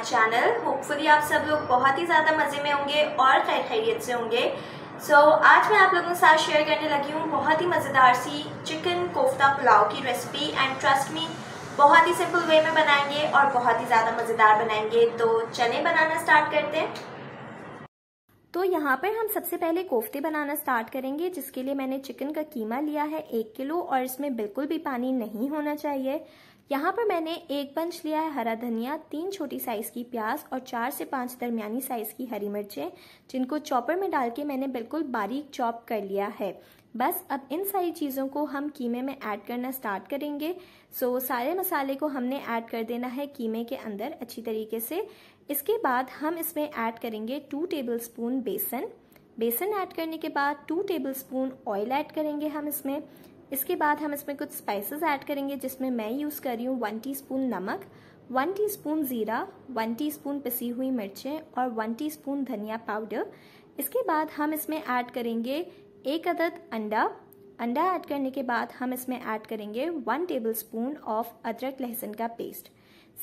My channel hopefully आप सब लोग बहुत ही ज़्यादा मज़े में होंगे और खैर खैरियत से होंगे सो so, आज मैं आप लोगों के साथ शेयर करने लगी हूँ बहुत ही मज़ेदार सी चिकन कोफ्ता पुलाव की रेसिपी एंड ट्रस्ट मी बहुत ही सिंपल वे में बनाएंगे और बहुत ही ज़्यादा मज़ेदार बनाएंगे तो चने बनाना स्टार्ट करते हैं तो यहाँ पर हम सबसे पहले कोफ्ते बनाना स्टार्ट करेंगे जिसके लिए मैंने चिकन का कीमा लिया है एक किलो और इसमें बिल्कुल भी पानी नहीं होना चाहिए यहाँ पर मैंने एक बंच लिया है हरा धनिया तीन छोटी साइज़ की प्याज और चार से पांच दरमियानी साइज़ की हरी मिर्चें जिनको चॉपर में डाल के मैंने बिल्कुल बारीक चॉप कर लिया है बस अब इन सारी चीज़ों को हम कीमे में ऐड करना स्टार्ट करेंगे सो सारे मसाले को हमने ऐड कर देना है कीमे के अंदर अच्छी तरीके से इसके बाद हम इसमें ऐड करेंगे टू टेबल स्पून बेसन बेसन ऐड करने के बाद two tablespoon oil add करेंगे हम इसमें इसके बाद हम इसमें कुछ स्पाइसेस ऐड करेंगे जिसमें मैं यूज़ कर रही हूँ वन टीस्पून नमक वन टीस्पून ज़ीरा वन टीस्पून पिसी हुई मिर्चें और वन टीस्पून धनिया पाउडर इसके बाद हम इसमें ऐड करेंगे एक अदद अंडा अंडा ऐड करने के बाद हम इसमें ऐड करेंगे वन स्पून ऑफ अदरक लहसुन का पेस्ट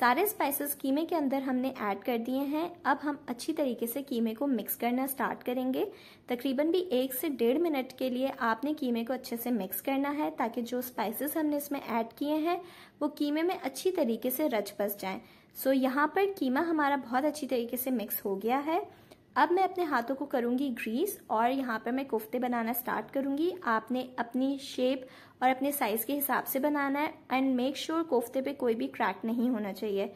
सारे स्पाइसेस कीमे के अंदर हमने ऐड कर दिए हैं अब हम अच्छी तरीके से कीमे को मिक्स करना स्टार्ट करेंगे तकरीबन भी एक से डेढ़ मिनट के लिए आपने कीमे को अच्छे से मिक्स करना है ताकि जो स्पाइसेस हमने इसमें ऐड किए हैं वो कीमे में अच्छी तरीके से रच बस जाएं। सो यहाँ पर कीमा हमारा बहुत अच्छी तरीके से मिक्स हो गया है अब मैं अपने हाथों को करूँगी ग्रीस और यहाँ पर मैं कोफ्ते बनाना स्टार्ट करूँगी आपने अपनी शेप और अपने साइज़ के हिसाब से बनाना है एंड मेक श्योर कोफ्ते पे कोई भी क्रैक नहीं होना चाहिए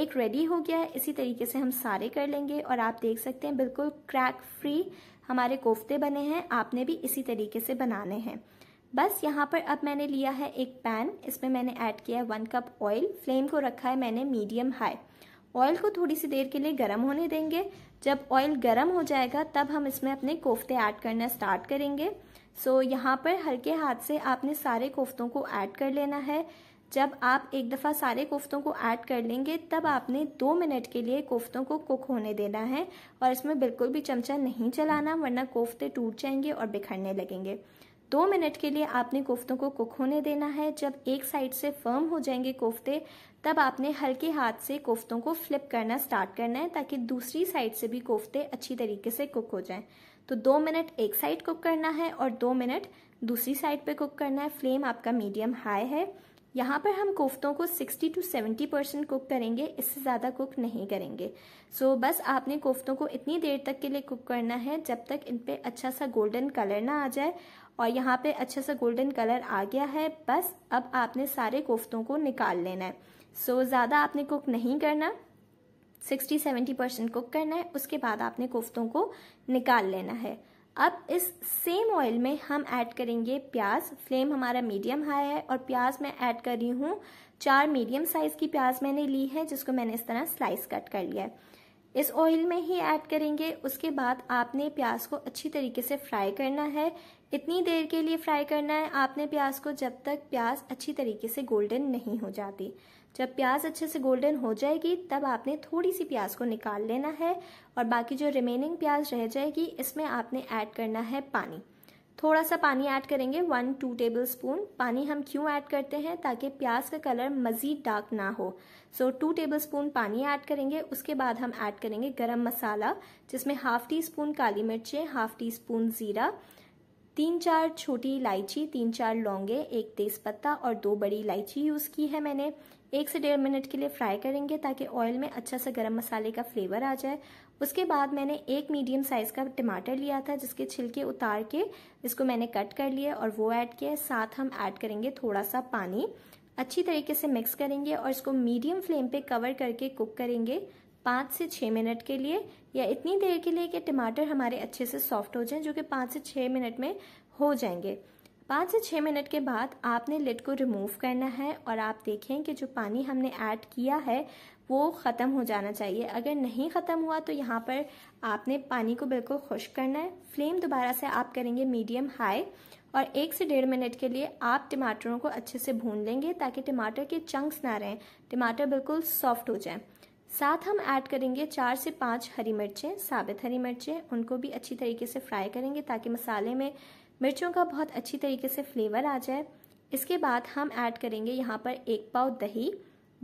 एक रेडी हो गया है इसी तरीके से हम सारे कर लेंगे और आप देख सकते हैं बिल्कुल क्रैक फ्री हमारे कोफ्ते बने हैं आपने भी इसी तरीके से बनाने हैं बस यहाँ पर अब मैंने लिया है एक पैन इसमें मैंने ऐड किया है वन कप ऑयल फ्लेम को रखा है मैंने मीडियम हाई ऑयल को थोड़ी सी देर के लिए गर्म होने देंगे जब ऑयल गर्म हो जाएगा तब हम इसमें अपने कोफ्ते ऐड करना स्टार्ट करेंगे सो so, यहाँ पर हल्के हाथ से आपने सारे कोफ्तों को ऐड कर लेना है जब आप एक दफ़ा सारे कोफ्तों को ऐड कर लेंगे तब आपने दो मिनट के लिए कोफ्तों को कुक होने देना है और इसमें बिल्कुल भी चमचा नहीं चलाना वरना कोफ्ते टूट जाएंगे और बिखरने लगेंगे दो मिनट के लिए आपने कोफ्तों को कुक होने देना है जब एक साइड से फर्म हो जाएंगे कोफ्ते तब आपने हल्के हाथ से कोफ्तों को फ्लिप करना स्टार्ट करना है ताकि दूसरी साइड से भी कोफ्ते अच्छी तरीके से कुक हो जाएं तो दो मिनट एक साइड कुक करना है और दो मिनट दूसरी साइड पे कुक करना है फ्लेम आपका मीडियम हाई है यहाँ पर हम कोफ्तों को 60 टू 70 परसेंट कुक करेंगे इससे ज़्यादा कुक नहीं करेंगे सो so, बस आपने कोफ्तों को इतनी देर तक के लिए कुक करना है जब तक इन पर अच्छा सा गोल्डन कलर ना आ जाए और यहाँ पे अच्छा सा गोल्डन कलर आ गया है बस अब आपने सारे कोफ्तों को निकाल लेना है सो so, ज़्यादा आपने कुक नहीं करना 60-70 परसेंट कुक करना है उसके बाद आपने कोफ्तों को निकाल लेना है अब इस सेम ऑयल में हम ऐड करेंगे प्याज फ्लेम हमारा मीडियम हाई है और प्याज मैं ऐड कर रही हूँ चार मीडियम साइज की प्याज मैंने ली है जिसको मैंने इस तरह स्लाइस कट कर लिया है इस ऑयल में ही ऐड करेंगे उसके बाद आपने प्याज को अच्छी तरीके से फ्राई करना है इतनी देर के लिए फ्राई करना है आपने प्याज को जब तक प्याज अच्छी तरीके से गोल्डन नहीं हो जाती जब प्याज अच्छे से गोल्डन हो जाएगी तब आपने थोड़ी सी प्याज को निकाल लेना है और बाकी जो रिमेनिंग प्याज रह जाएगी इसमें आपने ऐड करना है पानी थोड़ा सा पानी ऐड करेंगे वन टू टेबल स्पून पानी हम क्यों ऐड करते हैं ताकि प्याज का कलर मज़ीद डार्क ना हो सो टू टेबल स्पून पानी ऐड करेंगे उसके बाद हम ऐड करेंगे गरम मसाला जिसमें हाफ टी स्पून काली मिर्चें हाफ टी स्पून ज़ीरा तीन चार छोटी इलायची तीन चार लौंगे एक तेज़पत्ता और दो बड़ी इलायची यूज़ की है मैंने एक से डेढ़ मिनट के लिए फ्राई करेंगे ताकि ऑयल में अच्छा सा गरम मसाले का फ्लेवर आ जाए उसके बाद मैंने एक मीडियम साइज़ का टमाटर लिया था जिसके छिलके उतार के इसको मैंने कट कर लिया और वो ऐड किया साथ हम ऐड करेंगे थोड़ा सा पानी अच्छी तरीके से मिक्स करेंगे और इसको मीडियम फ्लेम पे कवर करके कुक करेंगे पाँच से छः मिनट के लिए या इतनी देर के लिए कि टमाटर हमारे अच्छे से सॉफ्ट हो जाए जो कि पाँच से छः मिनट में हो जाएंगे पाँच से छः मिनट के बाद आपने लिड को रिमूव करना है और आप देखें कि जो पानी हमने ऐड किया है वो ख़त्म हो जाना चाहिए अगर नहीं ख़त्म हुआ तो यहाँ पर आपने पानी को बिल्कुल खुश करना है फ्लेम दोबारा से आप करेंगे मीडियम हाई और एक से डेढ़ मिनट के लिए आप टमाटरों को अच्छे से भून लेंगे ताकि टमाटर के चंक्स ना रहें टमाटर बिल्कुल सॉफ्ट हो जाए साथ हम ऐड करेंगे चार से पाँच हरी मिर्चें साबित हरी मिर्चें उनको भी अच्छी तरीके से फ्राई करेंगे ताकि मसाले में मिर्चों का बहुत अच्छी तरीके से फ्लेवर आ जाए इसके बाद हम ऐड करेंगे यहाँ पर एक पाव दही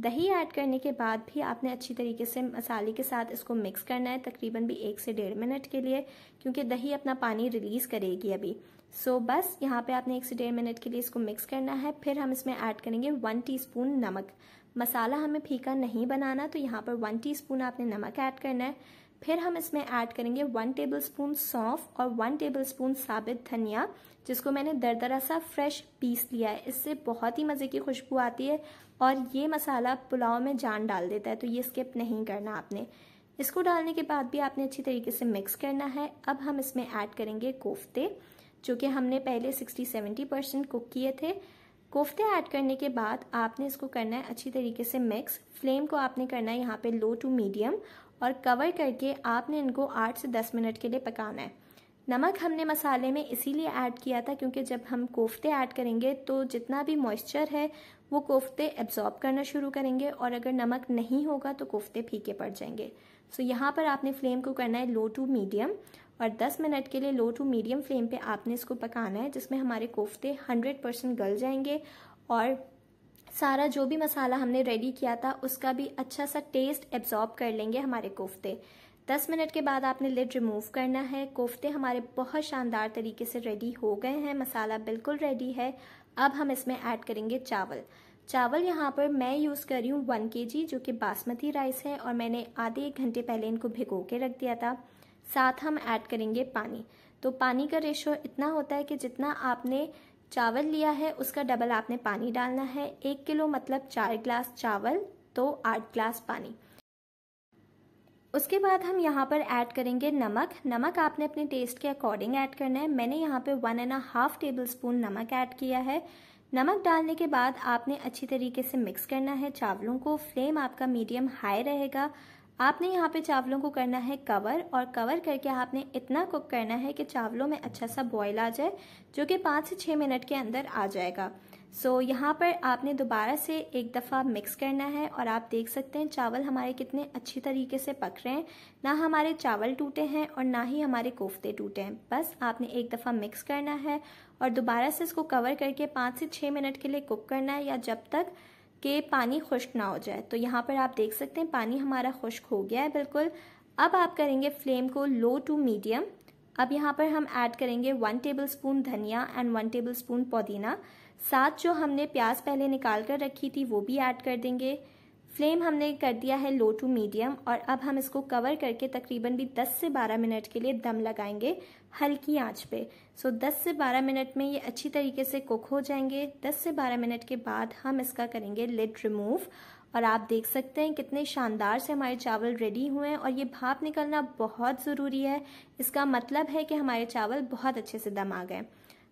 दही ऐड करने के बाद भी आपने अच्छी तरीके से मसाले के साथ इसको मिक्स करना है तकरीबन भी एक से डेढ़ मिनट के लिए क्योंकि दही अपना पानी रिलीज़ करेगी अभी सो so, बस यहाँ पे आपने एक से डेढ़ मिनट के लिए इसको मिक्स करना है फिर हम इसमें ऐड करेंगे वन टीस्पून नमक मसाला हमें फीका नहीं बनाना तो यहाँ पर वन टीस्पून आपने नमक ऐड करना है फिर हम इसमें ऐड करेंगे वन टेबल स्पून सौंफ और वन टेबल स्पून साबित धनिया जिसको मैंने दरदरा सा फ्रेश पीस लिया है इससे बहुत ही मज़े की खुशबू आती है और ये मसाला पुलाव में जान डाल देता है तो ये स्किप नहीं करना आपने इसको डालने के बाद भी आपने अच्छी तरीके से मिक्स करना है अब हम इसमें ऐड करेंगे कोफ्ते जो कि हमने पहले सिक्सटी सेवेंटी परसेंट कुक किए थे कोफ्ते ऐड करने के बाद आपने इसको करना है अच्छी तरीके से मिक्स फ्लेम को आपने करना है यहाँ पे लो टू मीडियम और कवर करके आपने इनको आठ से दस मिनट के लिए पकाना है नमक हमने मसाले में इसीलिए ऐड किया था क्योंकि जब हम कोफ्ते ऐड करेंगे तो जितना भी मॉइस्चर है वो कोफ्ते एब्जॉर्ब करना शुरू करेंगे और अगर नमक नहीं होगा तो कोफ्ते फीके पड़ जाएंगे सो so, यहाँ पर आपने फ्लेम को करना है लो टू मीडियम और 10 मिनट के लिए लो टू मीडियम फ्लेम पे आपने इसको पकाना है जिसमें हमारे कोफ्ते 100 परसेंट गल जाएंगे और सारा जो भी मसाला हमने रेडी किया था उसका भी अच्छा सा टेस्ट एब्जॉर्ब कर लेंगे हमारे कोफ्ते 10 मिनट के बाद आपने लिड रिमूव करना है कोफ्ते हमारे बहुत शानदार तरीके से रेडी हो गए हैं मसाला बिल्कुल रेडी है अब हम इसमें ऐड करेंगे चावल चावल यहाँ पर मैं यूज़ कर रही हूँ वन के जो कि बासमती राइस है और मैंने आधे एक घंटे पहले इनको भिगो के रख दिया था साथ हम ऐड करेंगे पानी तो पानी का रेशो इतना होता है कि जितना आपने चावल लिया है उसका डबल आपने पानी डालना है एक किलो मतलब चार ग्लास चावल तो आठ ग्लास पानी उसके बाद हम यहाँ पर ऐड करेंगे नमक नमक आपने अपने टेस्ट के अकॉर्डिंग ऐड करना है मैंने यहाँ पे one and half tablespoon नमक ऐड किया है नमक डालने के बाद आपने अच्छी तरीके से मिक्स करना है चावलों को फ्लेम आपका मीडियम हाई रहेगा आपने यहाँ पे चावलों को करना है कवर और कवर करके आपने इतना कुक करना है कि चावलों में अच्छा सा बॉयल आ जाए जो कि पाँच से छः मिनट के अंदर आ जाएगा सो so, यहाँ पर आपने दोबारा से एक दफ़ा मिक्स करना है और आप देख सकते हैं चावल हमारे कितने अच्छी तरीके से पक रहे हैं ना हमारे चावल टूटे हैं और ना ही हमारे कोफ्ते टूटे हैं बस आपने एक दफ़ा मिक्स करना है और दोबारा से इसको कवर करके पाँच से छः मिनट के लिए कुक करना है या जब तक कि पानी खुश्क ना हो जाए तो यहाँ पर आप देख सकते हैं पानी हमारा खुश्क हो गया है बिल्कुल अब आप करेंगे फ्लेम को लो टू मीडियम अब यहाँ पर हम ऐड करेंगे वन टेबल स्पून धनिया एंड वन टेबल स्पून पुदीना साथ जो हमने प्याज पहले निकाल कर रखी थी वो भी ऐड कर देंगे फ्लेम हमने कर दिया है लो टू मीडियम और अब हम इसको कवर करके तकरीबन भी 10 से 12 मिनट के लिए दम लगाएंगे हल्की आंच पे सो so, 10 से 12 मिनट में ये अच्छी तरीके से कुक हो जाएंगे 10 से 12 मिनट के बाद हम इसका करेंगे लिड रिमूव और आप देख सकते हैं कितने शानदार से हमारे चावल रेडी हुए हैं और ये भाप निकलना बहुत ज़रूरी है इसका मतलब है कि हमारे चावल बहुत अच्छे से दम आ गए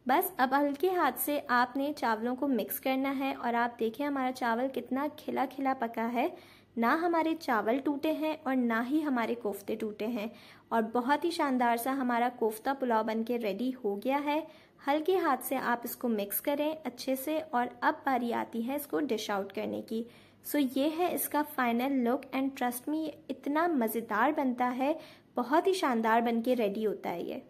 बस अब हल्के हाथ से आपने चावलों को मिक्स करना है और आप देखें हमारा चावल कितना खिला खिला पका है ना हमारे चावल टूटे हैं और ना ही हमारे कोफ्ते टूटे हैं और बहुत ही शानदार सा हमारा कोफ्ता पुलाव बन के रेडी हो गया है हल्के हाथ से आप इसको मिक्स करें अच्छे से और अब बारी आती है इसको डिश आउट करने की सो so, ये है इसका फाइनल लुक एंड ट्रस्ट में इतना मज़ेदार बनता है बहुत ही शानदार बन के रेडी होता है ये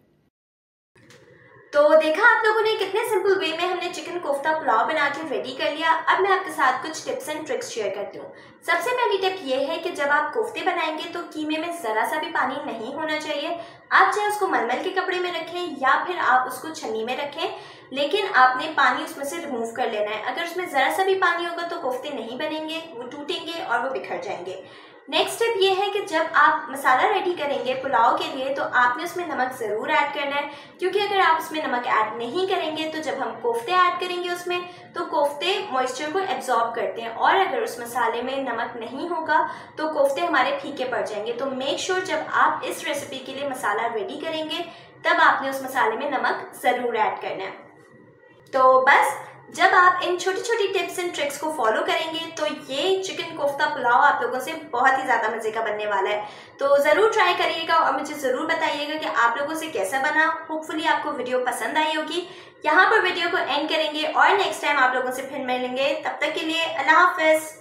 तो देखा आप लोगों ने कितने सिंपल वे में हमने चिकन कोफ्ता पुलाव बना के रेडी कर लिया अब मैं आपके साथ कुछ टिप्स एंड ट्रिक्स शेयर करती हूँ सबसे पहली टिप ये है कि जब आप कोफ्ते बनाएंगे तो कीमे में ज़रा सा भी पानी नहीं होना चाहिए आप चाहे उसको मलमल के कपड़े में रखें या फिर आप उसको छन्नी में रखें लेकिन आपने पानी उसमें से रिमूव कर लेना है अगर उसमें ज़रा सा भी पानी होगा तो कोफ्ते नहीं बनेंगे वो टूटेंगे और वो बिखर जाएंगे नेक्स्ट स्टेप ये है कि जब आप मसाला रेडी करेंगे पुलाव के लिए तो आपने उसमें नमक ज़रूर ऐड करना है क्योंकि अगर आप उसमें नमक ऐड नहीं करेंगे तो जब हम कोफ्ते ऐड करेंगे उसमें तो कोफ्ते मॉइस्चर को एब्जॉर्ब करते हैं और अगर उस मसाले में नमक नहीं होगा तो कोफ्ते हमारे फीके पड़ जाएंगे तो मेक श्योर sure जब आप इस रेसिपी के लिए मसाला रेडी करेंगे तब आपने उस मसाले में नमक ज़रूर ऐड करना है तो बस जब आप इन छोटी छोटी टिप्स एंड ट्रिक्स को फॉलो करेंगे तो ये चिकन कोफ्ता पुलाव आप लोगों से बहुत ही ज़्यादा मज़े का बनने वाला है तो ज़रूर ट्राई करिएगा और मुझे ज़रूर बताइएगा कि आप लोगों से कैसा बना होपफुली आपको वीडियो पसंद आई होगी यहाँ पर वीडियो को एंड करेंगे और नेक्स्ट टाइम आप लोगों से फिर मिलेंगे तब तक के लिए अल्लाह हाफिज़